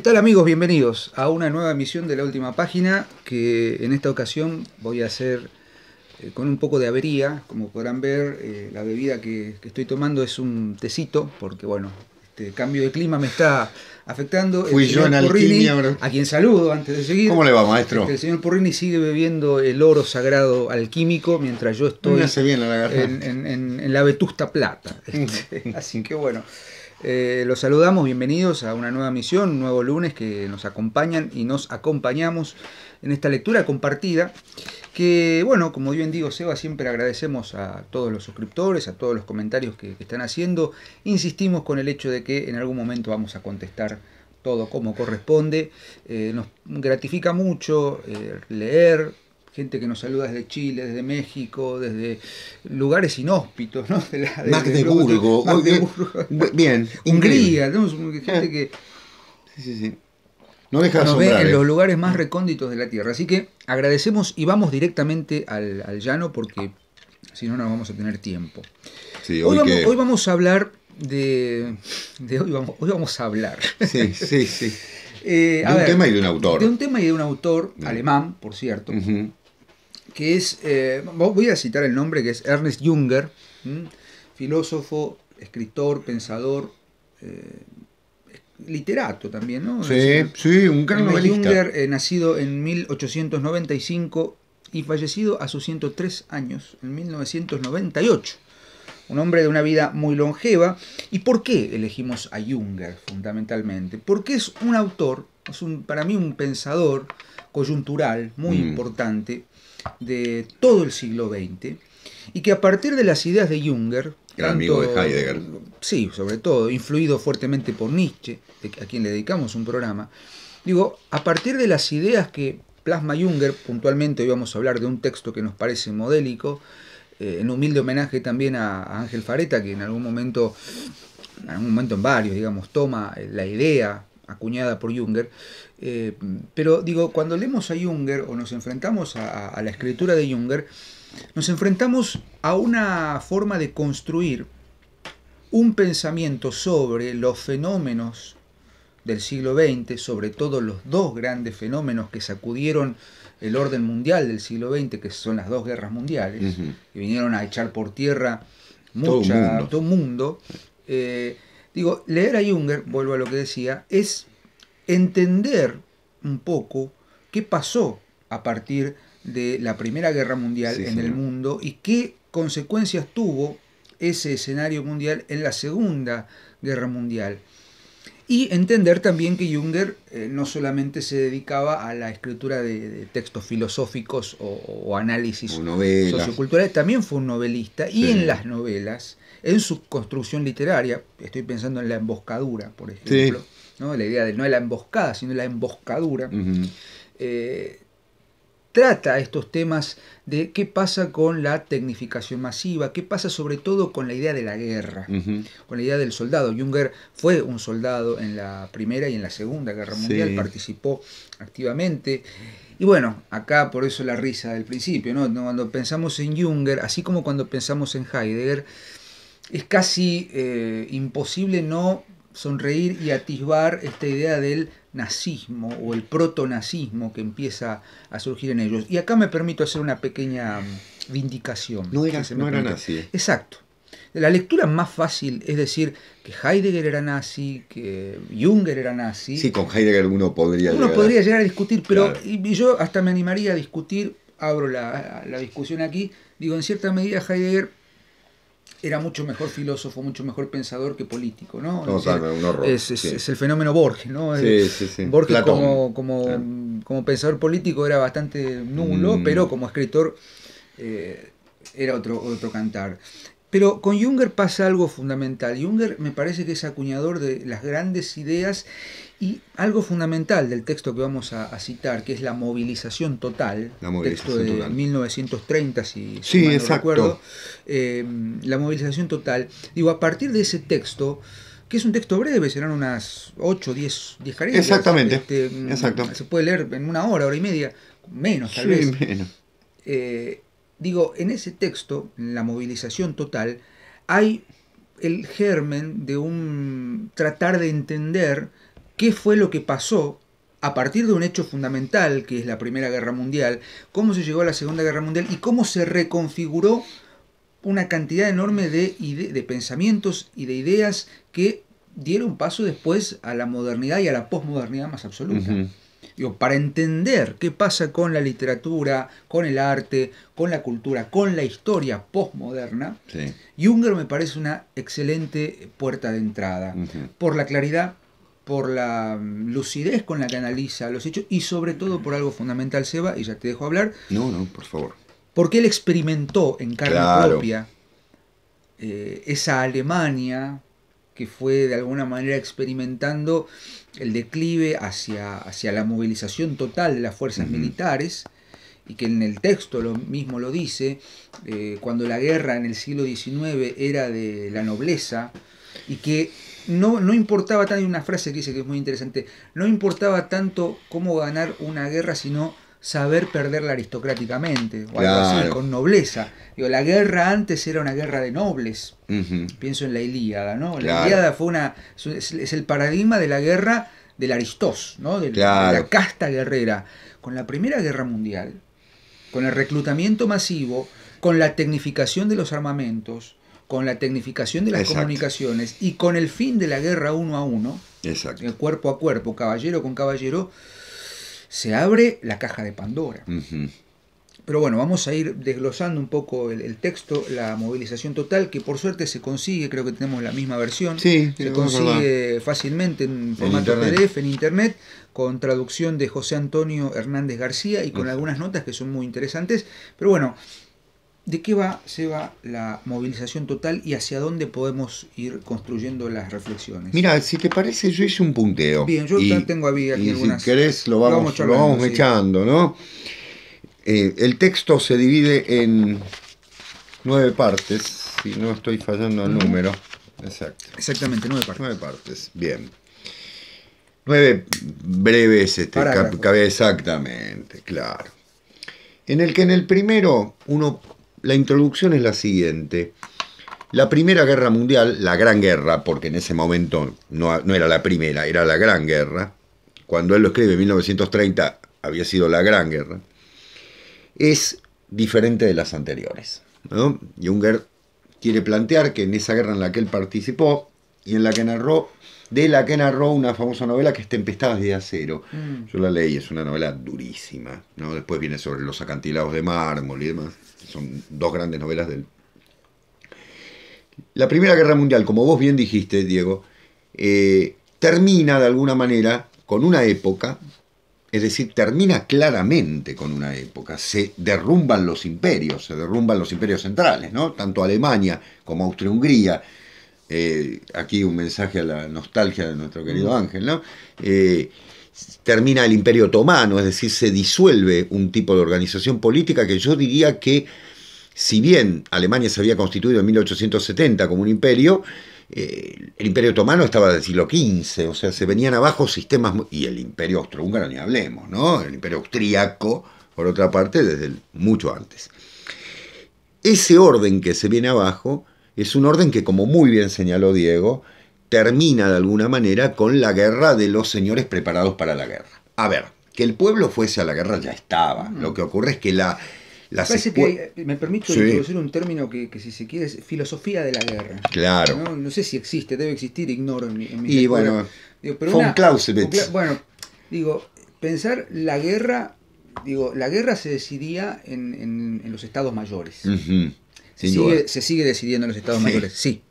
¿Qué tal amigos? Bienvenidos a una nueva emisión de la última página que en esta ocasión voy a hacer eh, con un poco de avería. Como podrán ver, eh, la bebida que, estoy tomando es un tecito porque bueno, este cambio de clima me está afectando. Fui yo en Purrini, A quien saludo antes de seguir. ¿Cómo le va, maestro? Este, el señor Purrini sigue bebiendo el oro sagrado alquímico mientras yo estoy en, la vetusta plata. Este, así que bueno. Eh, los saludamos, bienvenidos a una nueva misión, un nuevo lunes que nos acompañan y nos acompañamos en esta lectura compartida. Que bueno, como bien digo, Seba, siempre agradecemos a todos los suscriptores, a todos los comentarios que, están haciendo. Insistimos con el hecho de que en algún momento vamos a contestar todo como corresponde. Eh, nos gratifica mucho eh, leer, gente que nos saluda desde Chile, desde México, desde lugares inhóspitos, ¿no? De la, de, Magdeburgo. Bien. Hungría, tenemos eh. gente que... Sí, sí, sí. No deja nos ve en los eh. lugares más recónditos de la Tierra. Así que agradecemos y vamos directamente al, al llano porque si no, no vamos a tener tiempo. Sí, hoy, vamos, a hablar de... hoy, vamos, hoy vamos a hablar. Sí, sí, sí. Eh, de un tema y de un autor. De un tema y de un autor, alemán, por cierto, que es, eh, voy a citar el nombre, que es Ernest Junger, filósofo, escritor, pensador, eh, literato también, ¿no? Sí, eh, sí, un gran novelista. Junger, nacido en 1895 y fallecido a sus 103 años, en 1998. Un hombre de una vida muy longeva. ¿Y por qué elegimos a Junger fundamentalmente? Porque es un autor, es un, para mí un pensador coyuntural muy mm. importante, de todo el siglo XX y que a partir de las ideas de Junger, gran amigo de Heidegger, sí, sobre todo, influido fuertemente por Nietzsche, a quien le dedicamos un programa, digo, a partir de las ideas que plasma Junger, puntualmente hoy vamos a hablar de un texto que nos parece modélico, eh, en humilde homenaje también a, Ángel Fareta, que en algún momento, en algún momento en varios, digamos, toma la idea acuñada por Junger, eh, pero digo, cuando leemos a Junger o nos enfrentamos a, la escritura de Junger, nos enfrentamos a una forma de construir un pensamiento sobre los fenómenos del siglo XX, sobre todo los dos grandes fenómenos que sacudieron el orden mundial del siglo XX, que son las dos guerras mundiales, que vinieron a echar por tierra todo mundo. mundo eh, digo, leer a Junger, vuelvo a lo que decía, es entender un poco qué pasó a partir de la Primera Guerra Mundial en el mundo y qué consecuencias tuvo ese escenario mundial en la Segunda Guerra Mundial. Y entender también que Junger eh, no solamente se dedicaba a la escritura de, textos filosóficos o, análisis socioculturales, también fue un novelista y en las novelas, en su construcción literaria, estoy pensando en La Emboscadura, por ejemplo, ¿no? la idea de no la emboscada, sino la emboscadura, eh, trata estos temas de qué pasa con la tecnificación masiva, qué pasa sobre todo con la idea de la guerra, con la idea del soldado. Junger fue un soldado en la Primera y en la Segunda Guerra Mundial, participó activamente. Y bueno, acá por eso la risa del principio, ¿no? Cuando pensamos en Junger, así como cuando pensamos en Heidegger, es casi eh, imposible no sonreír y atisbar esta idea del nazismo o el proto-nazismo que empieza a surgir en ellos. Y acá me permito hacer una pequeña mm, vindicación. No, era, nazi. Exacto. La lectura más fácil es decir que Heidegger era nazi, que Junger era nazi. Sí, con Heidegger uno podría uno podría llegar a discutir, pero yo hasta me animaría a discutir, abro la, la discusión aquí, digo, en cierta medida Heidegger era mucho mejor filósofo, mucho mejor pensador que político, ¿no? es, el fenómeno Borges, ¿no? Eh, Borges como, como, pensador político era bastante nulo, mm. pero como escritor eh, era otro, otro cantar. Pero con Junger pasa algo fundamental. Junger me parece que es acuñador de las grandes ideas y algo fundamental del texto que vamos a, citar, que es la movilización total, texto de 1930, si, sí, mal no recuerdo, eh, la movilización total, digo, a partir de ese texto, que es un texto breve, serán unas 8, o 10 carillas. Exactamente, este, mm, exacto. Se puede leer en una hora, hora y media, menos tal vez. Eh, digo, en ese texto, la movilización total, hay el germen de un tratar de entender qué fue lo que pasó a partir de un hecho fundamental, que es la Primera Guerra Mundial, cómo se llegó a la Segunda Guerra Mundial y cómo se reconfiguró una cantidad enorme de, pensamientos y de ideas que dieron paso después a la modernidad y a la posmodernidad más absoluta. para entender qué pasa con la literatura, con el arte, con la cultura, con la historia posmoderna, Junger me parece una excelente puerta de entrada por la claridad, por la mm, lucidez con la que analiza los hechos y sobre todo por algo fundamental, Seba, y ya te dejo hablar. No, no, por favor. Porque él experimentó en carne propia eh, esa Alemania que fue de alguna manera experimentando el declive hacia, hacia la movilización total de las fuerzas militares y que en el texto lo mismo lo dice, eh, cuando la guerra en el siglo XIX era de la nobleza, y que no, no importaba tanto, hay una frase que dice que es muy interesante, no importaba tanto cómo ganar una guerra, sino saber perderla aristocráticamente, o algo así, con nobleza. Digo, la guerra antes era una guerra de nobles. Pienso en la Ilíada, ¿no? La Ilíada fue una. es el paradigma de la guerra del Aristós, ¿no? de la casta guerrera. Con la Primera Guerra Mundial, con el reclutamiento masivo, con la tecnificación de los armamentos, con la tecnificación de las comunicaciones y con el fin de la guerra uno a uno, El cuerpo a cuerpo, caballero con caballero, se abre la caja de Pandora. Pero bueno, vamos a ir desglosando un poco el, texto, la movilización total, que por suerte se consigue, creo que tenemos la misma versión. se consigue fácilmente en formato en PDF, en internet, con traducción de José Antonio Hernández García y con algunas notas que son muy interesantes. Pero bueno, ¿De qué va, se va la movilización total y hacia dónde podemos ir construyendo las reflexiones? Mira, si te parece, yo hice un punteo. Bien, yo y, tengo aquí y algunas, Si querés, lo vamos, lo vamos, echando, ¿no? Eh, el texto se divide en nueve partes, si no estoy fallando el número. Exacto. Exactamente, nueve partes. Nueve partes, bien. Nueve breves este, cabe exactamente, claro. En el que en el primero uno la introducción es la siguiente. La Primera Guerra Mundial, la Gran Guerra, porque en ese momento no, era la primera, era la Gran Guerra. Cuando él lo escribe en 1930 había sido la Gran Guerra. Es diferente de las anteriores. Junger quiere plantear que en esa guerra en la que él participó y en la que narró de la que narró una famosa novela que es Tempestades de Acero. Mm. Yo la leí, es una novela durísima. ¿no? Después viene sobre los acantilados de mármol y demás. Son dos grandes novelas del... La Primera Guerra Mundial, como vos bien dijiste, Diego, eh, termina de alguna manera con una época, es decir, termina claramente con una época. Se derrumban los imperios, se derrumban los imperios centrales, ¿no? Tanto Alemania como Austria-Hungría eh, aquí un mensaje a la nostalgia de nuestro querido mm. Ángel, ¿no? Eh, termina el imperio otomano, es decir, se disuelve un tipo de organización política que yo diría que, si bien Alemania se había constituido en 1870 como un imperio, eh, el imperio otomano estaba del siglo XV, o sea, se venían abajo sistemas, y el imperio austrohúngaro ni hablemos, ¿no? El imperio austríaco, por otra parte, desde mucho antes. Ese orden que se viene abajo es un orden que, como muy bien señaló Diego, termina de alguna manera con la guerra de los señores preparados para la guerra. A ver, que el pueblo fuese a la guerra ya estaba. Mm. Lo que ocurre es que la... Eh, me permito introducir un término que, si se quiere, es filosofía de la guerra. Claro. No, sé si existe, debe existir, ignoro en mi, Y bueno, digo, Bueno, digo, pensar la guerra, digo, la guerra se decidía en, los estados mayores sigue, se sigue decidiendo en los estados mayores, sí.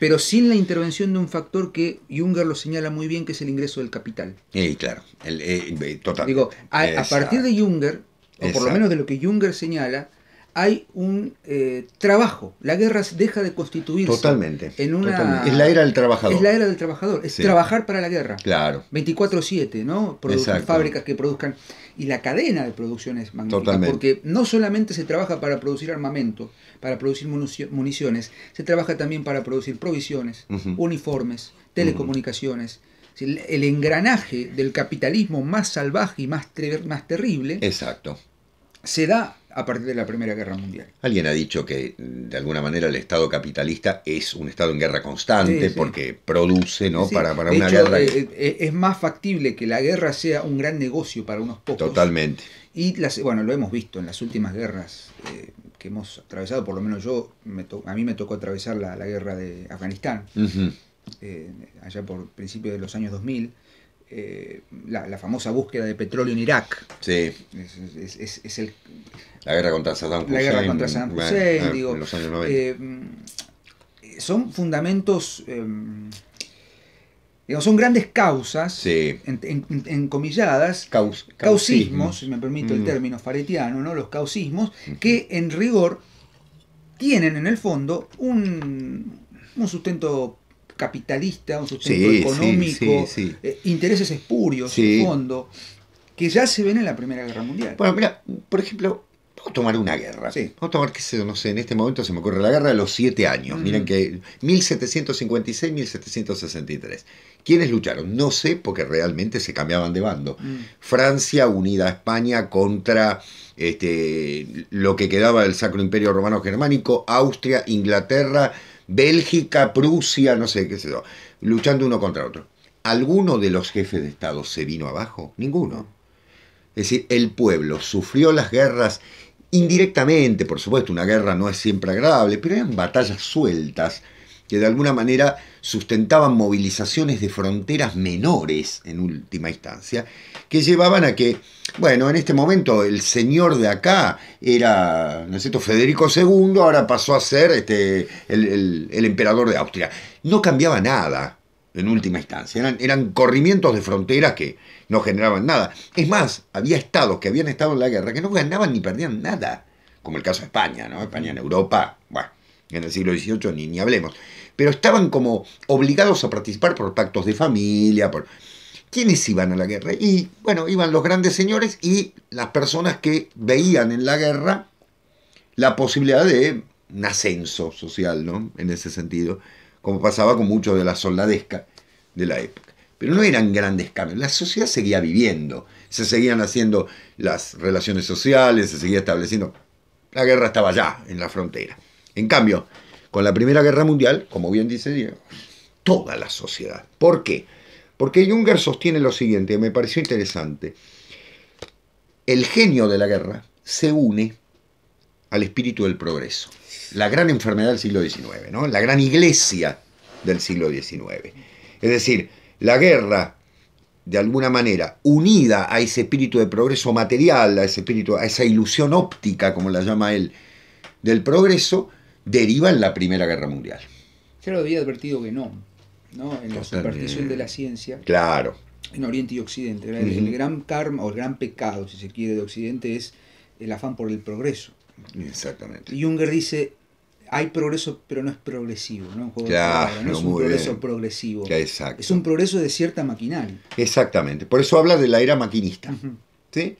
Pero sin la intervención de un factor que Junger lo señala muy bien, que es el ingreso del capital. claro, eh, total. Digo, a, partir de Junger, o por lo menos de lo que Junger señala, hay un eh, trabajo. La guerra deja de constituirse. Totalmente. En una, Es la era del trabajador. Es la era del trabajador. Es trabajar para la guerra. Claro. 24-7, ¿no? fábricas que produzcan. Y la cadena de producción es magnífica. Porque no solamente se trabaja para producir armamento, para producir municiones, se trabaja también para producir provisiones, uniformes, telecomunicaciones. el engranaje del capitalismo más salvaje y más, más terrible Exacto. se da a partir de la Primera Guerra Mundial. Alguien ha dicho que de alguna manera el Estado capitalista es un Estado en guerra constante porque produce ¿no? para, una guerra. Eh, eh, es más factible que la guerra sea un gran negocio para unos pocos. Totalmente. Y las, bueno, lo hemos visto en las últimas guerras eh, que hemos atravesado, por lo menos yo, a mí me tocó atravesar la, guerra de Afganistán, allá por principios de los años 2000. Eh, la, famosa búsqueda de petróleo en Irak. Sí. Es, el, la guerra contra Saddam Hussein. La guerra contra Saddam Hussein, ah, digo. Eh, son fundamentos. Em, digamos, son grandes causas, sí. encomilladas, causismos, si me permito el mm. término faretiano, ¿no? los causismos, que en rigor tienen en el fondo un, un sustento capitalista, un sustento económico, eh, intereses espurios, en fondo, que ya se ven en la Primera Guerra Mundial. Bueno, mira, por ejemplo, Vamos a tomar una guerra. Vamos a tomar, qué no sé, en este momento se me ocurre la guerra de los siete años. Miren mm. que 1756-1763. ¿Quiénes lucharon? No sé, porque realmente se cambiaban de bando. Mm. Francia unida a España contra este, lo que quedaba del Sacro Imperio Romano Germánico, Austria, Inglaterra, Bélgica, Prusia, no sé qué sé yo, luchando uno contra otro. ¿Alguno de los jefes de Estado se vino abajo? Ninguno. Es decir, el pueblo sufrió las guerras indirectamente, por supuesto, una guerra no es siempre agradable, pero eran batallas sueltas que de alguna manera sustentaban movilizaciones de fronteras menores, en última instancia, que llevaban a que, bueno, en este momento el señor de acá era, Federico II, ahora pasó a ser este, el, emperador de Austria. No cambiaba nada, en última instancia. Eran, eran corrimientos de fronteras que no generaban nada. Es más, había estados que habían estado en la guerra que no ganaban ni perdían nada, como el caso de España, ¿no? España en Europa en el siglo XVIII ni, ni hablemos, pero estaban como obligados a participar por pactos de familia, por... ¿Quiénes iban a la guerra? Y bueno, iban los grandes señores y las personas que veían en la guerra la posibilidad de un ascenso social, ¿no? En ese sentido, como pasaba con mucho de la soldadesca de la época. Pero no eran grandes cambios, la sociedad seguía viviendo, se seguían haciendo las relaciones sociales, se seguía estableciendo. La guerra estaba allá, en la frontera. En cambio, con la Primera Guerra Mundial, como bien dice Diego, toda la sociedad. ¿Por qué? Porque Junger sostiene lo siguiente, me pareció interesante. El genio de la guerra se une al espíritu del progreso. La gran enfermedad del siglo XIX, ¿no? La gran iglesia del siglo XIX. Es decir, la guerra, de alguna manera, unida a ese espíritu de progreso material, a ese espíritu, a esa ilusión óptica, como la llama él, del progreso, deriva en la Primera Guerra Mundial. Se lo había advertido que no, ¿no? en la superstición de la ciencia. Claro. En Oriente y Occidente. El, gran karma o el gran pecado, si se quiere, de Occidente es el afán por el progreso. Exactamente. Junger dice, hay progreso, pero no es progresivo, ¿no? no, es un progreso progresivo. Exacto. Es un progreso de cierta maquinaria. Exactamente. Por eso habla de la era maquinista. ¿sí?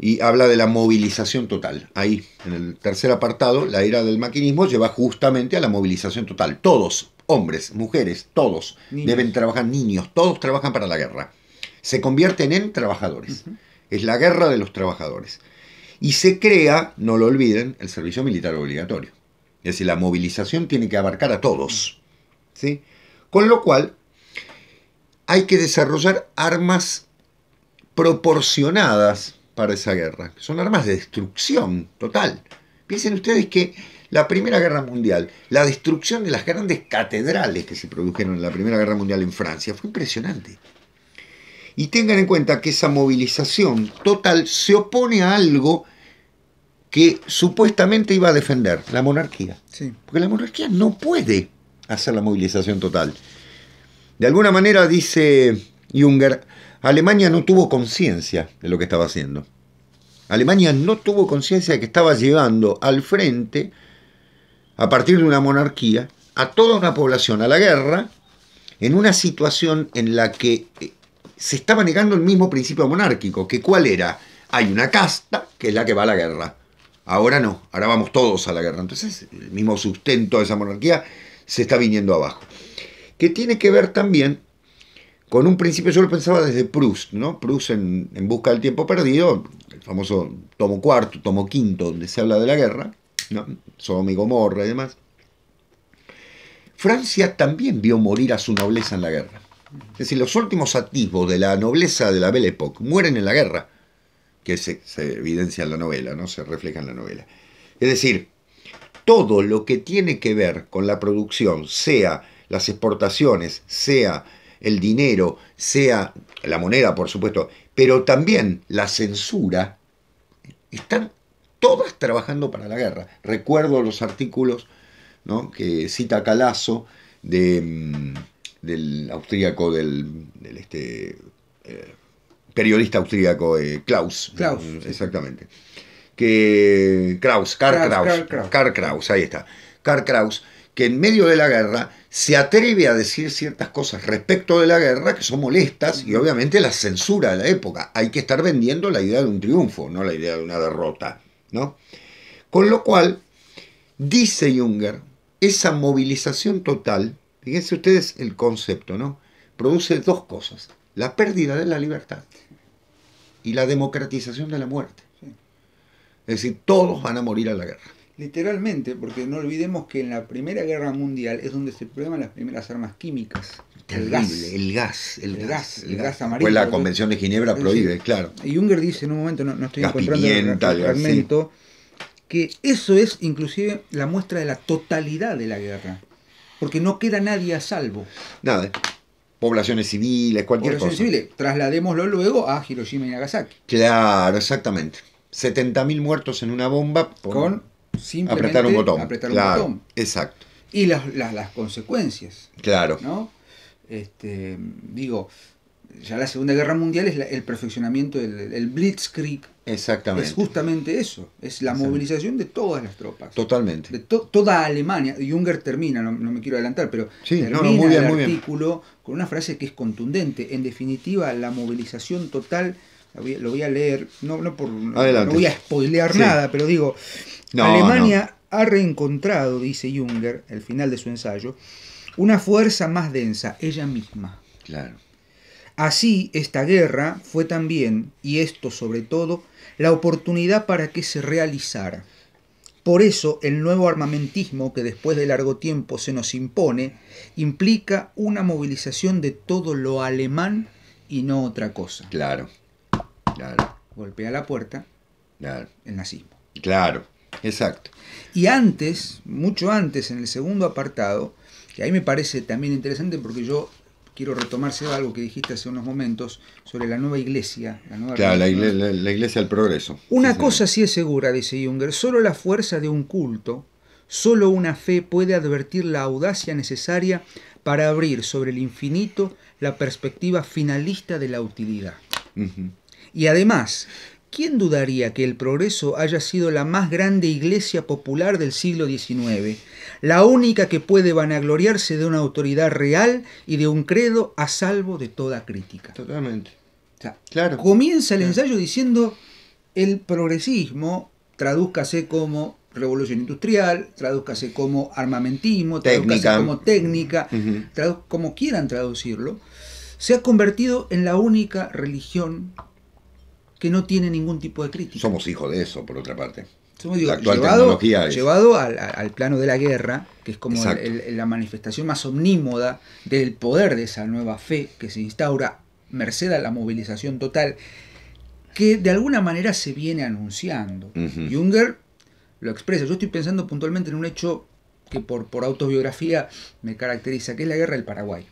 y habla de la movilización total. Ahí, en el tercer apartado, la era del maquinismo lleva justamente a la movilización total. Todos, hombres, mujeres, todos, deben trabajar, niños, todos trabajan para la guerra. Se convierten en trabajadores. Es la guerra de los trabajadores. Y se crea, no lo olviden, el servicio militar obligatorio. Es decir, la movilización tiene que abarcar a todos. ¿sí? Con lo cual, hay que desarrollar armas proporcionadas para esa guerra. Son armas de destrucción total. Piensen ustedes que la Primera Guerra Mundial, la destrucción de las grandes catedrales que se produjeron en la Primera Guerra Mundial en Francia, fue impresionante. Y tengan en cuenta que esa movilización total se opone a algo que supuestamente iba a defender, la monarquía. Porque la monarquía no puede hacer la movilización total. De alguna manera, dice Junger, Alemania no tuvo conciencia de lo que estaba haciendo. Alemania no tuvo conciencia de que estaba llevando al frente, a partir de una monarquía, a toda una población a la guerra, en una situación en la que eh, se estaba negando el mismo principio monárquico, que cuál era, hay una casta que es la que va a la guerra. Ahora no, ahora vamos todos a la guerra. Entonces, el mismo sustento de esa monarquía se está viniendo abajo. Que tiene que ver también con un principio, yo lo pensaba desde Proust, ¿no? Proust en, Busca del Tiempo Perdido, el famoso tomo cuarto, tomo quinto, donde se habla de la guerra, ¿no? son y Gomorra y demás. Francia también vio morir a su nobleza en la guerra. Es decir, los últimos activos de la nobleza de la Belle Époque mueren en la guerra, que se, se evidencia en la novela, ¿no? Se refleja en la novela. Es decir, todo lo que tiene que ver con la producción, sea las exportaciones, sea el dinero, sea la moneda, por supuesto, pero también la censura, están todas trabajando para la guerra. Recuerdo los artículos ¿no? que cita Calazo de, mm, del austríaco, del, este, eh, periodista austríaco eh, Klaus. Klaus. exactamente. Que Kraus, Karl Kraus, Karl Kraus, ahí está. Karl Kraus que en medio de la guerra se atreve a decir ciertas cosas respecto de la guerra que son molestas y obviamente la censura de la época. Hay que estar vendiendo la idea de un triunfo, no la idea de una derrota. ¿no? Con lo cual, dice Junger, esa movilización total, fíjense ustedes el concepto, ¿no? produce dos cosas, la pérdida de la libertad y la democratización de la muerte. Es decir, todos van a morir a la guerra. Literalmente, porque no olvidemos que en la Primera Guerra Mundial es donde se prueban las primeras armas químicas. el gas. El gas, el, gas, el gas, amarillo. Pues la Convención de Ginebra prohíbe, claro. Y Unger dice en un momento, no, estoy encontrando el argumento, que eso es inclusive la muestra de la totalidad de la guerra. Porque no queda nadie a salvo. Nada. Eh. Poblaciones civiles, cualquier Poblaciones cosa. civiles. Trasladémoslo luego a Hiroshima y Nagasaki. Claro, exactamente. 70.000 muertos en una bomba con simplemente apretar un botón. Exacto. Y las, consecuencias. Claro. ¿no? Este, digo, ya la Segunda Guerra Mundial es el perfeccionamiento, del blitzkrieg. Exactamente. Es justamente eso, es la movilización de todas las tropas. Totalmente. De toda Alemania. Junger termina, no, me quiero adelantar, pero sí, termina muy el artículo con una frase que es contundente. En definitiva, la movilización total, lo voy a, leer, no, por, voy a spoilear nada, pero digo, Alemania ha reencontrado, dice Junger al final de su ensayo, una fuerza más densa, ella misma. Claro. Así, esta guerra fue también, y esto sobre todo, la oportunidad para que se realizara. Por eso, el nuevo armamentismo que después de largo tiempo se nos impone implica una movilización de todo lo alemán y no otra cosa. Claro, claro. Golpea la puerta el nazismo. Claro, Exacto. Y antes, mucho antes, en el segundo apartado, que ahí me parece también interesante porque yo quiero retomarse algo que dijiste hace unos momentos sobre la nueva iglesia. La nueva claro, la, iglesia del progreso. Una cosa sí es segura, dice Junger, solo la fuerza de un culto, solo una fe puede advertir la audacia necesaria para abrir sobre el infinito la perspectiva finalista de la utilidad. Y además, ¿quién dudaría que el progreso haya sido la más grande iglesia popular del siglo XIX, la única que puede vanagloriarse de una autoridad real y de un credo a salvo de toda crítica? Totalmente. claro. Comienza el ensayo diciendo el progresismo, tradúzcase como revolución industrial, tradúzcase como armamentismo, tradúzcase como técnica, como quieran traducirlo, se ha convertido en la única religión que no tiene ningún tipo de crítica. Somos hijos de eso, por otra parte. Somos, digo, llevado, llevado al, plano de la guerra, que es como la manifestación más omnímoda del poder de esa nueva fe que se instaura merced a la movilización total, que de alguna manera se viene anunciando. Junger lo expresa. Yo estoy pensando puntualmente en un hecho que por, por autobiografía me caracteriza, que es la guerra del Paraguay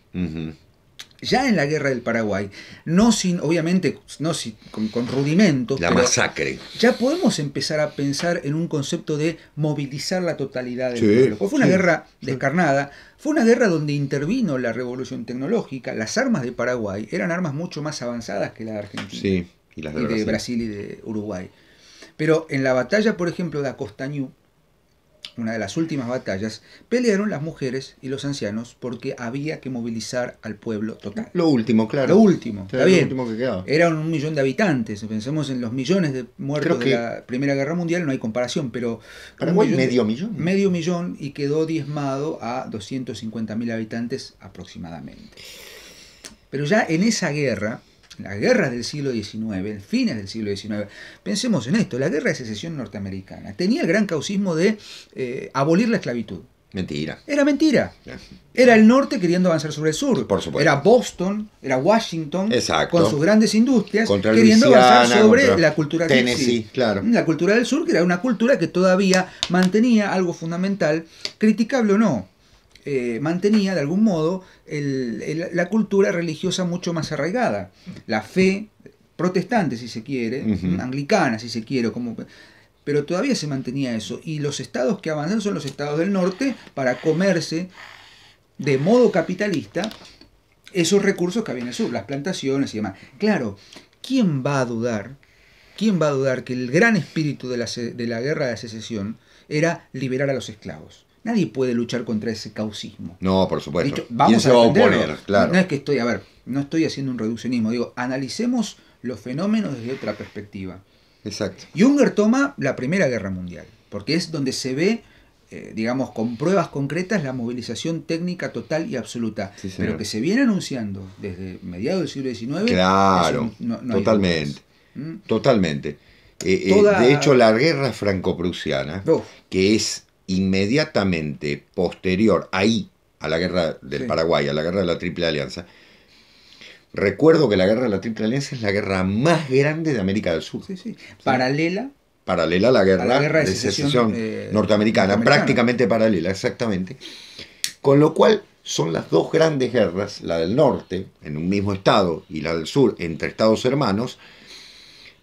ya en la guerra del Paraguay, no sin, obviamente, no sin, con, rudimentos. La masacre. Ya podemos empezar a pensar en un concepto de movilizar la totalidad del pueblo. fue una guerra descarnada, fue una guerra donde intervino la revolución tecnológica. Las armas de Paraguay eran armas mucho más avanzadas que las de Argentina. y las de, Brasil. Brasil y de Uruguay. Pero en la batalla, por ejemplo, de Acostañú, una de las últimas batallas, pelearon las mujeres y los ancianos porque había que movilizar al pueblo total. Lo último, claro. Lo último, bien. que Eran un millón de habitantes, pensemos en los millones de muertos de la Primera Guerra Mundial, no hay comparación, pero... medio millón. Medio millón y quedó diezmado a 250.000 habitantes aproximadamente. Pero ya en esa guerra, la guerra del siglo XIX, fines del siglo XIX. Pensemos en esto, la guerra de secesión norteamericana tenía el gran causismo de eh, abolir la esclavitud. Mentira. Era mentira. Era el norte queriendo avanzar sobre el sur. Por supuesto. Era Boston, era Washington, con sus grandes industrias, queriendo avanzar sobre la cultura Tennessee, claro. La cultura del sur, que era una cultura que todavía mantenía algo fundamental, criticable o no, eh, mantenía de algún modo la cultura religiosa mucho más arraigada, la fe protestante si se quiere, anglicana si se quiere, como, pero todavía se mantenía eso. Y los estados que avanzan son los estados del norte para comerse de modo capitalista esos recursos que había en el sur, las plantaciones y demás. Claro, ¿quién va a dudar? ¿Quién va a dudar que el gran espíritu de la, de la guerra de secesión era liberar a los esclavos? Nadie puede luchar contra ese causismo. No, por supuesto. vamos se va a oponer, claro. No es que estoy, a ver, no estoy haciendo un reduccionismo, digo, analicemos los fenómenos desde otra perspectiva. Exacto. Junger toma la Primera Guerra Mundial, porque es donde se ve, eh, digamos, con pruebas concretas la movilización técnica total y absoluta, pero que se viene anunciando desde mediados del siglo XIX. Claro, totalmente, ¿Mm? totalmente. Eh, eh, de hecho, la guerra franco-prusiana, que es inmediatamente posterior, ahí, a la guerra del Paraguay, a la guerra de la Triple Alianza, recuerdo que la guerra de la Triple Alianza es la guerra más grande de América del Sur. Paralela. Paralela a la guerra, de, secesión, eh, eh, norteamericana, prácticamente paralela, exactamente. Con lo cual son las dos grandes guerras, la del norte, en un mismo estado, y la del sur, entre estados hermanos,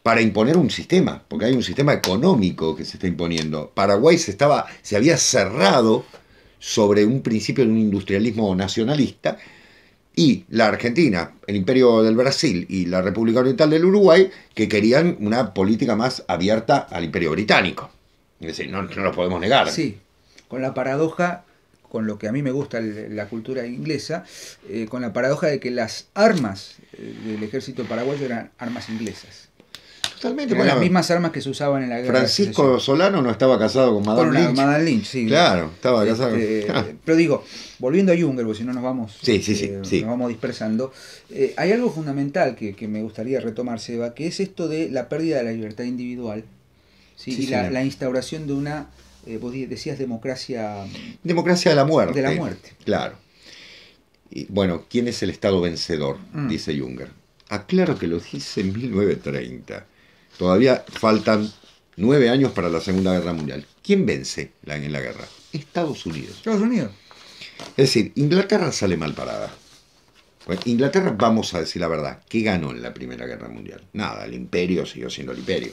para imponer un sistema, porque hay un sistema económico que se está imponiendo. Paraguay se, estaba, se había cerrado sobre un principio de un industrialismo nacionalista y la Argentina, el Imperio del Brasil y la República Oriental del Uruguay, que querían una política más abierta al Imperio Británico. Es decir, no, lo podemos negar. Sí, con la paradoja, con lo que a mí me gusta la cultura inglesa, eh, con la paradoja de que las armas eh, del ejército paraguayo eran armas inglesas con las mismas armas que se usaban en la guerra. Francisco Solano no estaba casado con Madame Lynch. Claro, estaba este, casado. pero digo, volviendo a Junger, porque si no nos vamos, eh, Nos vamos dispersando, eh, hay algo fundamental que, me gustaría retomar, Seba, que es esto de la pérdida de la libertad individual y la, instauración de una, eh, vos decías, democracia... Democracia de la muerte. De la muerte. Claro. Y, bueno, ¿quién es el Estado vencedor? Mm. Dice Junger. Aclaro que lo dice en 1930. Todavía faltan nueve años para la Segunda Guerra Mundial. ¿Quién vence la, en la guerra? Estados Unidos. Estados Unidos. Es decir, Inglaterra sale mal parada. Pues, Inglaterra, vamos a decir la verdad, ¿qué ganó en la Primera Guerra Mundial? Nada, el imperio siguió siendo el imperio.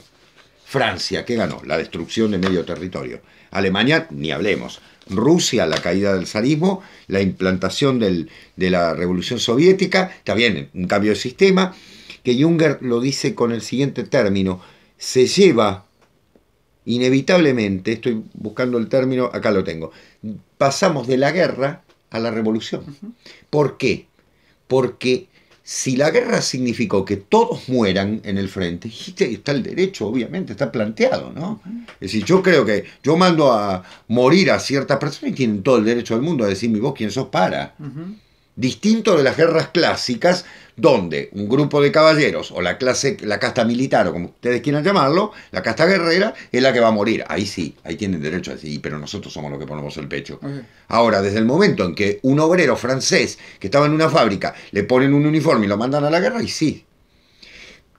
Francia, ¿qué ganó? La destrucción de medio territorio. Alemania, ni hablemos. Rusia, la caída del zarismo, la implantación de la Revolución Soviética, está bien, un cambio de sistema, que Junger lo dice con el siguiente término, se lleva inevitablemente, estoy buscando el término, acá lo tengo, pasamos de la guerra a la revolución. ¿Por qué? Porque si la guerra significó que todos mueran en el frente, está el derecho, obviamente, está planteado, ¿no? Es decir, yo creo que yo mando a morir a ciertas personas y tienen todo el derecho del mundo a mi vos quién sos para distinto de las guerras clásicas, donde un grupo de caballeros o la clase, la casta militar o como ustedes quieran llamarlo, la casta guerrera es la que va a morir. Ahí sí, ahí tienen derecho a decir, pero nosotros somos los que ponemos el pecho. Ahora, desde el momento en que un obrero francés que estaba en una fábrica le ponen un uniforme y lo mandan a la guerra, y sí.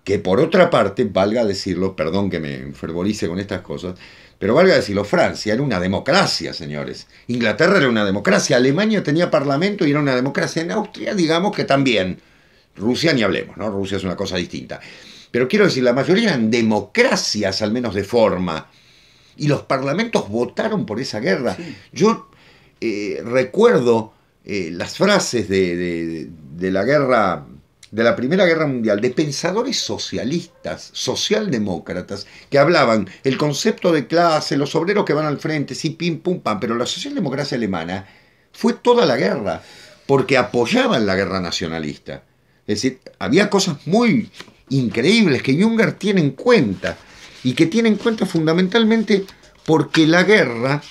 Que por otra parte, valga decirlo, perdón que me enfervorice con estas cosas, pero valga decirlo, Francia era una democracia, señores. Inglaterra era una democracia, Alemania tenía parlamento y era una democracia. En Austria, digamos que también. Rusia ni hablemos, ¿no? Rusia es una cosa distinta. Pero quiero decir, la mayoría eran democracias, al menos de forma. Y los parlamentos votaron por esa guerra. Yo eh, recuerdo eh, las frases de la guerra de la Primera Guerra Mundial, de pensadores socialistas, socialdemócratas, que hablaban el concepto de clase, los obreros que van al frente, sí, pim, pum, pam, pero la socialdemocracia alemana fue toda la guerra, porque apoyaban la guerra nacionalista. Es decir, había cosas muy increíbles que Junger tiene en cuenta, y que tiene en cuenta fundamentalmente porque la guerra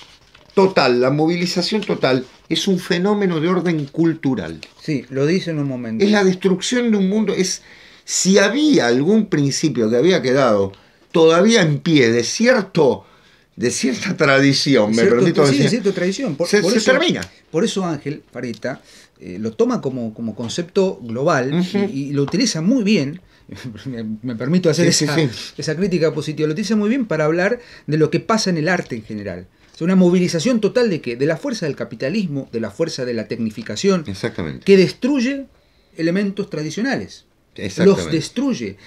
total, la movilización total, es un fenómeno de orden cultural. Sí, lo dice en un momento. Es la destrucción de un mundo, es si había algún principio que había quedado todavía en pie de cierto de cierta tradición, me permito de cierta tradición. Por, se, eso, termina. Por eso Ángel Farita eh, lo toma como, como concepto global y, lo utiliza muy bien. me, permito hacer esa, esa crítica positiva. Lo utiliza muy bien para hablar de lo que pasa en el arte en general una movilización total de qué? De la fuerza del capitalismo, de la fuerza de la tecnificación. Exactamente. Que destruye elementos tradicionales. Los destruye.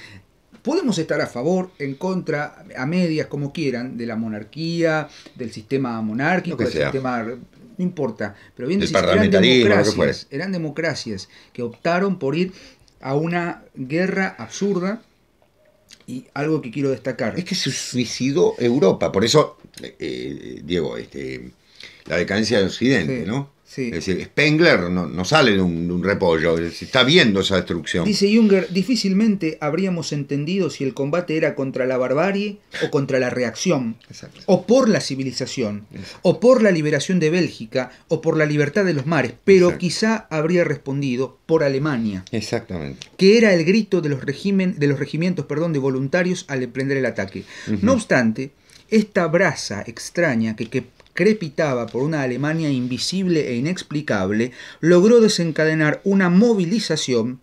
Podemos estar a favor, en contra, a medias, como quieran, de la monarquía, del sistema monárquico, del sistema no importa, pero bien si eran democracias, eran democracias que optaron por ir a una guerra absurda y algo que quiero destacar. Es que se suicidó Europa, por eso eh, eh, Diego, este, la decadencia del Occidente, ¿no? Es decir, Spengler no, sale de un, repollo, está viendo esa destrucción. Dice Junger, difícilmente habríamos entendido si el combate era contra la barbarie o contra la reacción, o por la civilización, o por la liberación de Bélgica, o por la libertad de los mares, pero quizá habría respondido por Alemania. Exactamente. Que era el grito de los, de los regimientos perdón, de voluntarios al emprender el ataque. No obstante, esta brasa extraña que, crepitaba por una Alemania invisible e inexplicable, logró desencadenar una movilización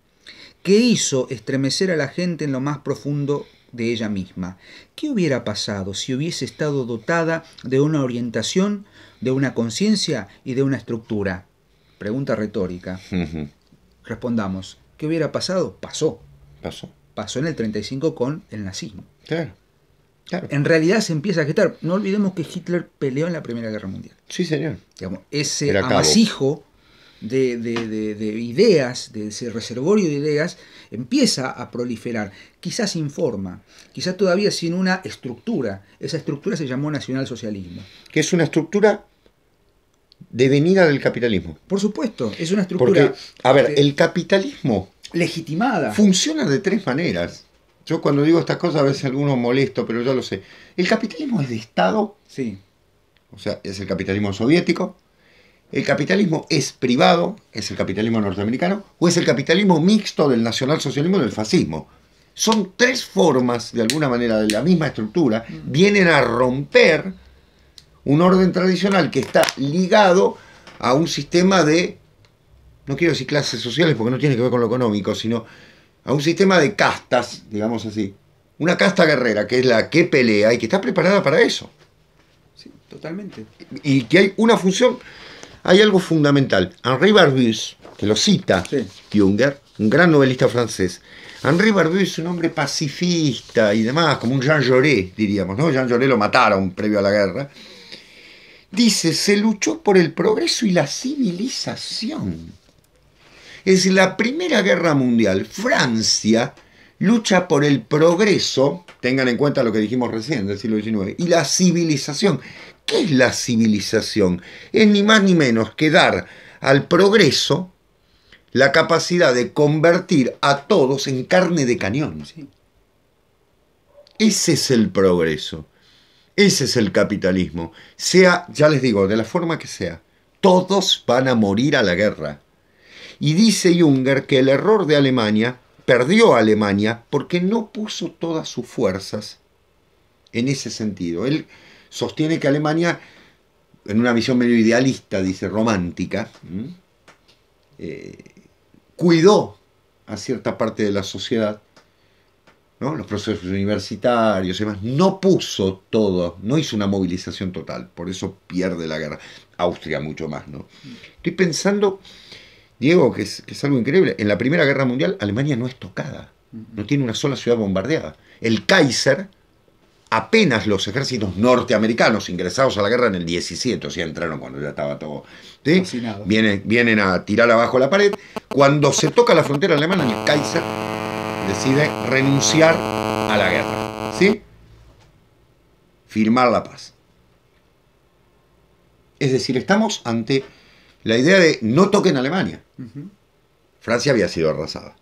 que hizo estremecer a la gente en lo más profundo de ella misma. ¿Qué hubiera pasado si hubiese estado dotada de una orientación, de una conciencia y de una estructura? Pregunta retórica. Respondamos, ¿qué hubiera pasado? Pasó. Pasó. Pasó en el 35 con el nazismo. Claro. En realidad se empieza a quitar, No olvidemos que Hitler peleó en la Primera Guerra Mundial. Sí, señor. ese amasijo de, ideas, de ese reservorio de ideas, empieza a proliferar, quizás sin forma, quizás todavía sin una estructura. Esa estructura se llamó nacionalsocialismo. Que es una estructura devenida del capitalismo. Por supuesto, es una estructura... Porque, a ver, el capitalismo... Legitimada. Funciona de tres maneras. Yo cuando digo estas cosas a veces algunos molesto, pero yo lo sé. El capitalismo es de Estado. Sí. O sea, es el capitalismo soviético. ¿El capitalismo es privado? ¿Es el capitalismo norteamericano? ¿O es el capitalismo mixto del nacionalsocialismo y del fascismo? Son tres formas, de alguna manera, de la misma estructura. Mm. Vienen a romper un orden tradicional que está ligado a un sistema de, no quiero decir clases sociales porque no tiene que ver con lo económico, sino a un sistema de castas, digamos así, una casta guerrera, que es la que pelea y que está preparada para eso. Sí, totalmente. Y que hay una función, hay algo fundamental. Henri Barbus, que lo cita Junger, un gran novelista francés, Henri Barbus, un hombre pacifista y demás, como un Jean Jaurès, diríamos, ¿no? Jean Jaurès lo mataron previo a la guerra. Dice, se luchó por el progreso y la civilización. Es la Primera Guerra Mundial. Francia lucha por el progreso, tengan en cuenta lo que dijimos recién del siglo XIX, y la civilización. ¿Qué es la civilización? Es ni más ni menos que dar al progreso la capacidad de convertir a todos en carne de cañón. Ese es el progreso. Ese es el capitalismo. Sea, ya les digo, de la forma que sea, todos van a morir a la guerra. Y dice Junger que el error de Alemania, perdió a Alemania porque no puso todas sus fuerzas en ese sentido. Él sostiene que Alemania, en una visión medio idealista, dice romántica, eh, cuidó a cierta parte de la sociedad, ¿no? los procesos universitarios y demás, no puso todo, no hizo una movilización total, por eso pierde la guerra. Austria mucho más, ¿no? Estoy pensando Diego, que es, algo increíble, en la Primera Guerra Mundial Alemania no es tocada, no tiene una sola ciudad bombardeada. El Kaiser, apenas los ejércitos norteamericanos ingresados a la guerra en el 17, o sea, entraron cuando ya estaba todo. Vienen, vienen a tirar abajo la pared. Cuando se toca la frontera alemana, el Kaiser decide renunciar a la guerra. ¿Sí? Firmar la paz. Es decir, estamos ante la idea de no toquen Alemania. Francia había sido arrasada.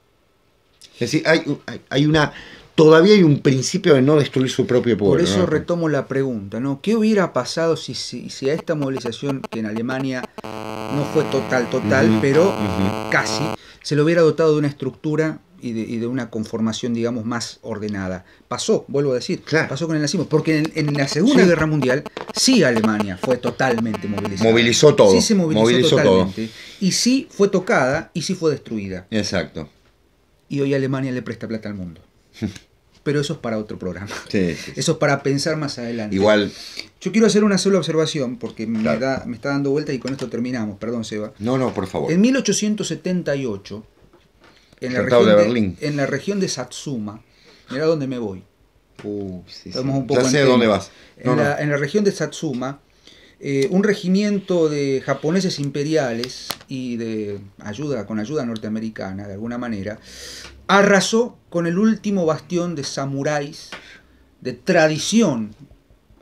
Es decir, hay, una. Todavía hay un principio de no destruir su propio pueblo. Por eso retomo la pregunta, ¿no? ¿Qué hubiera pasado si, a esta movilización, que en Alemania no fue total, total, pero casi, se lo hubiera dotado de una estructura y de, una conformación, digamos, más ordenada. Pasó, vuelvo a decir, claro. pasó con el nazismo, porque en, la Segunda Guerra Mundial sí Alemania fue totalmente movilizada. Movilizó todo. Sí se movilizó, totalmente. Y sí fue tocada y sí fue destruida. Exacto. Y hoy Alemania le presta plata al mundo. Pero eso es para otro programa. Eso es para pensar más adelante. Igual. Yo quiero hacer una sola observación porque me, da, me está dando vuelta y con esto terminamos. Perdón, Seba. No, no, por favor. En 1878 en la, región de, en la región Satsuma. mira dónde me voy. Un ya sé dónde vas. en, La, región de Satsuma, un regimiento de japoneses imperiales y de ayuda, con ayuda norteamericana, de alguna manera, arrasó con el último bastión de samuráis, de tradición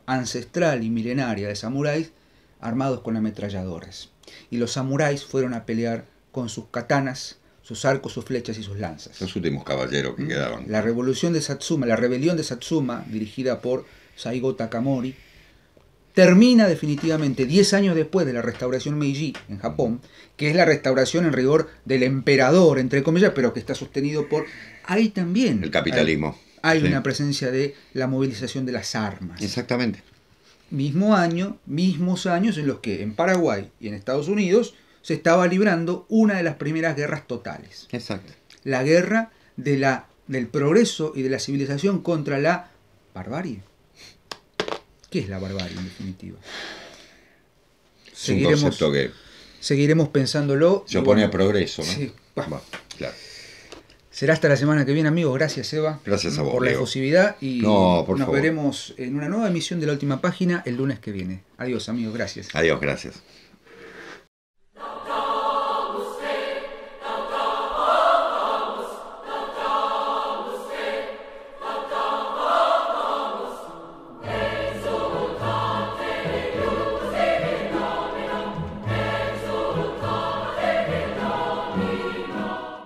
ancestral y milenaria de samuráis, armados con ametralladoras. Y los samuráis fueron a pelear con sus katanas, sus arcos, sus flechas y sus lanzas. Los últimos caballeros que mm. quedaban. La revolución de Satsuma, la rebelión de Satsuma, dirigida por Saigo Takamori, termina definitivamente 10 años después de la restauración Meiji en Japón, que es la restauración en rigor del emperador, entre comillas, pero que está sostenido por... Hay también... El capitalismo. Hay, una presencia de la movilización de las armas. Exactamente. Mismo año, mismos años en los que en Paraguay y en Estados Unidos se estaba librando una de las primeras guerras totales. Exacto. La guerra de la, del progreso y de la civilización contra la barbarie. ¿Qué es la barbarie en definitiva? Seguiremos, que seguiremos pensándolo. Se opone progreso, ¿no? Sí, claro. Será hasta la semana que viene, amigos. Gracias, Eva. Gracias a vos. Por la exclusividad. y nos veremos en una nueva emisión de la última página el lunes que viene. Adiós, amigos. Gracias. Adiós, gracias.